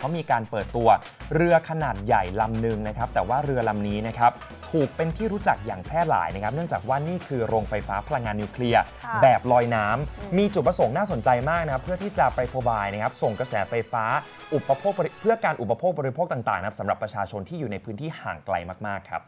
เขามีการเปิดตัวเรือขนาดใหญ่ลำหนึ่งนะครับ แต่ว่าเรือลำนี้นะครับถูกเป็นที่รู้จักอย่างแพร่หลายนะครับ เนื่องจากว่านี่คือโรงไฟฟ้าพลังงานนิวเคลียร์แบบลอยน้ำมีจุดประสงค์น่าสนใจมากนะครับเพื่อที่จะไปพบายนะครับ ส่งกระแสไฟฟ้าอุปโภคเพื่อการอุปโภคบริโภคต่างๆ นะครับสำหรับประชาชนที่อยู่ในพื้นที่ห่างไกลมากๆครับ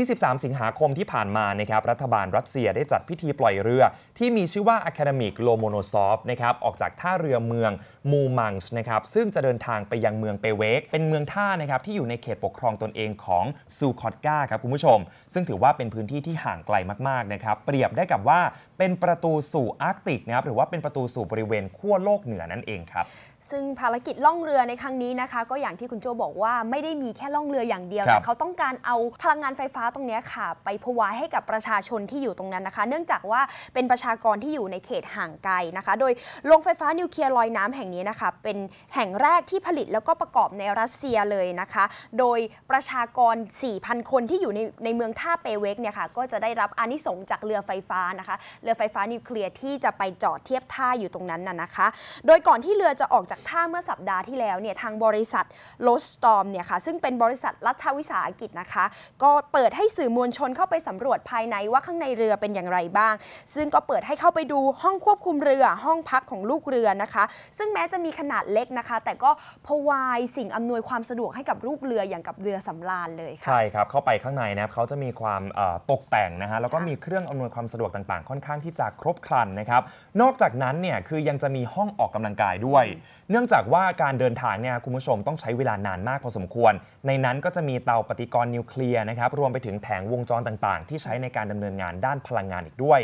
23 สิงหาคมที่ผ่านมานะครับรัฐบาลรัสเซียได้จัดพิธีปล่อยเรือ ที่มีชื่อว่า Academic Lomonosov นะครับออกจากท่าเรือเมืองมูมังส์นะครับซึ่งจะเดินทางไปยังเมืองเปเวก เป็นเมืองท่านะครับที่อยู่ในเขตปกครองตนเองของ ซูคอตกาครับคุณผู้ชม ซึ่งถือว่าเป็นพื้นที่ที่ห่างไกลมากๆนะครับเปรียบได้กับว่าเป็นประตูสู่อาร์กติกนะครับหรือว่าเป็นประตูสู่บริเวณขั้วโลกเหนือนั่นเองครับ ซึ่งภารกิจล่องเรือในครั้งนี้นะคะ ก็อย่างที่คุณโจบอกว่าไม่ได้มีแค่ล่องเรืออย่างเดียว แต่เขาต้องการเอาพลังงานไฟฟ้าาตรงนี้ค่ะไปพวายให้กับประชาชนที่อยู่ตรงนั้นนะคะ เนื่องจากว่าเป็นประชากรที่อยู่ในเขตห่างไกลนะคะ โดยโรงไฟฟ้านิวเคลียร์ลอยน้ำแห่งนี้นะคะ เป็นแห่งแรกที่ผลิตแล้วก็ประกอบในรัสเซียเลยนะคะ โดยประชากร 4,000 คนที่อยู่ในในเมืองท่าเปเวกเนี่ยค่ะ ก็จะได้รับอนิสงจากเรือไฟฟ้านะคะ เรือไฟฟ้านิวเคลียร์ที่จะไปจอดเทียบท่าอยู่ตรงนั้นน่ะนะคะ โดยก่อนที่เรือจะออกจากท่าเมื่อสัปดาห์ที่แล้วเนี่ย ทางบริษัทโลสตอมเนี่ยค่ะ ซึ่งเป็นบริษัทรัฐวิสาหกิจนะคะ ก็เปิดดให้สื่อมวลชนเข้าไปสำรวจภายในว่าข้างในเรือเป็นอย่างไรบ้าง ซึ่งก็เปิดให้เข้าไปดูห้องควบคุมเรือ ห้องพักของลูกเรือนะคะซึ่งแม้จะมีขนาดเล็กนะคะแต่ก็พวายสิ่งอำนวยความสะดวกให้กับลูกเรืออย่างกับเรือสำราญเลยค่ะใช่ครับเข้าไปข้างในนะครับเขาจะมีความตกแต่งนะฮะแล้วก็มีเครื่องอำนวยความสะดวกต่างๆ ค่อนข้างที่จะครบครันนะครับนอกจากนั้นเนี่ยคือยังจะมีห้องออกกำลังกายด้วยเนื่องจากว่าการเดินทางเนี่ยคุณผู้ชม ต้องใช้เวลานานมากพอสมควร ในนั้นก็จะมีเตาปฏิกรณ์นิวเคลียร์นะครับ รวมไปถึงแผงวงจรต่างๆ ที่ใช้ในการดำเนินงานด้านพลังงานอีกด้วย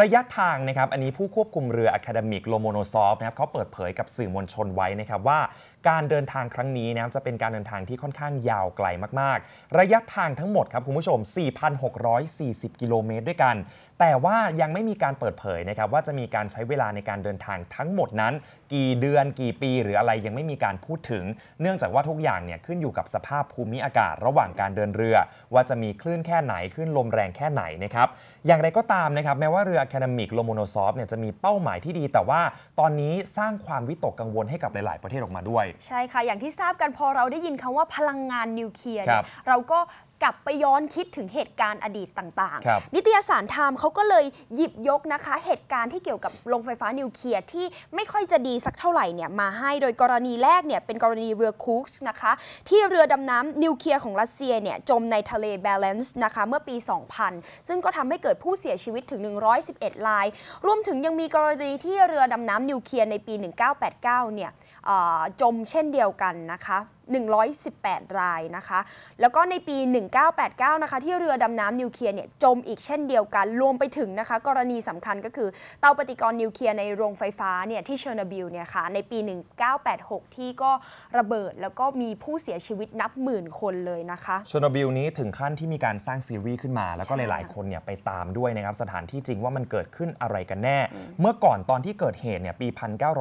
ระยะทางนะครับอันนี้ผู้ควบคุมเรืออะคาเดมิกโลโมโนซอฟนะครับเขาเปิดเผยกับสื่อมวลชนไว้นะครับว่าการเดินทางครั้งนี้นะครับจะเป็นการเดินทางที่ค่อนข้างยาวไกลมากๆ ระยะทางทั้งหมดครับคุณผู้ชม 4,640 กิโลเมตรด้วยกัน แต่ว่ายังไม่มีการเปิดเผยนะครับว่าจะมีการใช้เวลาในการเดินทางทั้งหมดนั้น กี่เดือนกี่ปีหรืออะไรยังไม่มีการพูดถึง เนื่องจากว่าทุกอย่างเนี่ยขึ้นอยู่กับสภาพภูมิอากาศ ระหว่างการเดินเรือ ว่าจะมีคลื่นแค่ไหนคลื่นลมแรงแค่ไหนนะครับอย่างไรก็ตามนะครับ แม้ว่าเรือแคนามิกโลโมโนซอฟเนี่ยจะมีเป้าหมายที่ดีแต่ว่า ตอนนี้สร้างความวิตกกังวลให้กับหลาย ๆ ประเทศออกมาด้วย ใช่ค่ะ อย่างที่ทราบกันพอเราได้ยินคำว่าพลังงานนิวเคลียร์เราก็กลับไปย้อนคิดถึงเหตุการณ์อดีตต่างๆ นิตยสารไทม์เขาก็เลยหยิบยกนะคะ เหตุการณ์ที่เกี่ยวกับโรงไฟฟ้านิวเคลียร์ที่ไม่ค่อยจะดีสักเท่าไหร่เนี่ยมาให้โดยกรณีแรกเนี่ยเป็นกรณีเรือคูกส์นะคะ ที่เรือดำน้ำนิวเคลียร์ของรัสเซียเนี่ยจมในทะเลแบลนซ์นะคะเมื่อปี 2000 ซึ่งก็ทำให้เกิดผู้เสียชีวิตถึง 111รายรวมถึงยังมีกรณีที่เรือดำน้ำนิวเคลียร์ในปี1989เนี่ยจมเช่นเดียวกันนะคะ118 รายนะคะ แล้วก็ในปี 1989 นะคะที่เรือดำน้ำนิวเคลียร์เนี่ยจมอีกเช่นเดียวกัน รวมไปถึงนะคะ กรณีสำคัญก็คือเตาปฏิกรณ์นิวเคลียร์ในโรงไฟฟ้าเนี่ยที่เชอร์โนบิลเนี่ยค่ะในปี 1986 ที่ก็ระเบิดแล้วก็มีผู้เสียชีวิตนับหมื่นคนเลยนะคะเชอร์โนบิลนี้ถึงขั้นที่มีการสร้างซีรีส์ขึ้นมา แล้วก็หลายๆคนเนี่ยไปตามด้วยนะครับสถานที่จริงว่ามันเกิดขึ้นอะไรกันแน่ เมื่อก่อนตอนที่เกิดเหตุเนี่ยปี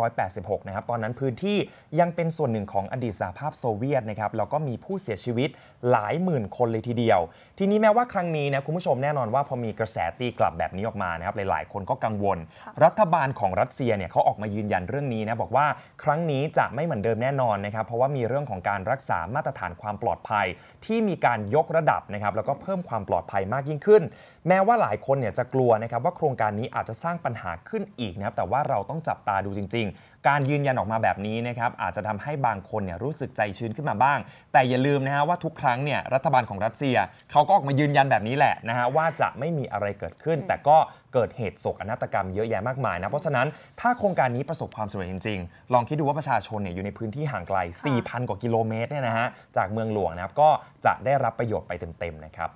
1986นะครับตอนนั้นพื้นที่ยังเป็นส่วนหนึ่งของอดีตสหภาพโเวียตนะครับแล้วก็มีผู้เสียชีวิตหลายหมื่นคนเลยทีเดียว ทีนี้แม้ว่าครั้งนี้นะคุณผู้ชมแน่นอนว่าพอมีกระแสตีกลับแบบนี้ออกมานะครับหลายๆ คนก็กังวล รัฐบาลของรัสเซียเนี่ยเขาออกมายืนยันเรื่องนี้นะบอกว่าครั้งนี้จะไม่เหมือนเดิมแน่นอนนะครับเพราะว่ามีเรื่องของการรักษามาตรฐานความปลอดภัย ที่มีการยกระดับนะครับแล้วก็เพิ่มความปลอดภัยมากยิ่งขึ้น แม้ว่าหลายคนเนี่ยจะกลัวนะครับว่าโครงการนี้อาจจะสร้างปัญหาขึ้นอีกนะครับแต่ว่าเราต้องจับตาดูจริงการยืนยันออกมาแบบนี้นะครับอาจจะทำให้บางคนเนี่ยรู้สึกใจชื้นขึ้นมาบ้าง แต่อย่าลืมนะฮะว่าทุกครั้งเนี่ยรัฐบาลของรัสเซียเขาก็ออกมายืนยันแบบนี้แหละนะฮะว่าจะไม่มีอะไรเกิดขึ้น แต่ก็เกิดเหตุโศกนาฏกรรมเยอะแยะมากมายนะเพราะฉะนั้นถ้าโครงการนี้ประสบความสำเร็จจริงๆ ลองคิดดูว่าประชาชนเนี่ยอยู่ในพื้นที่ห่างไกล 4,000 กว่ากิโลเมตรเนี่ยนะฮะจากเมืองหลวงนะครับก็จะได้รับประโยชน์ไปเต็มๆนะครับ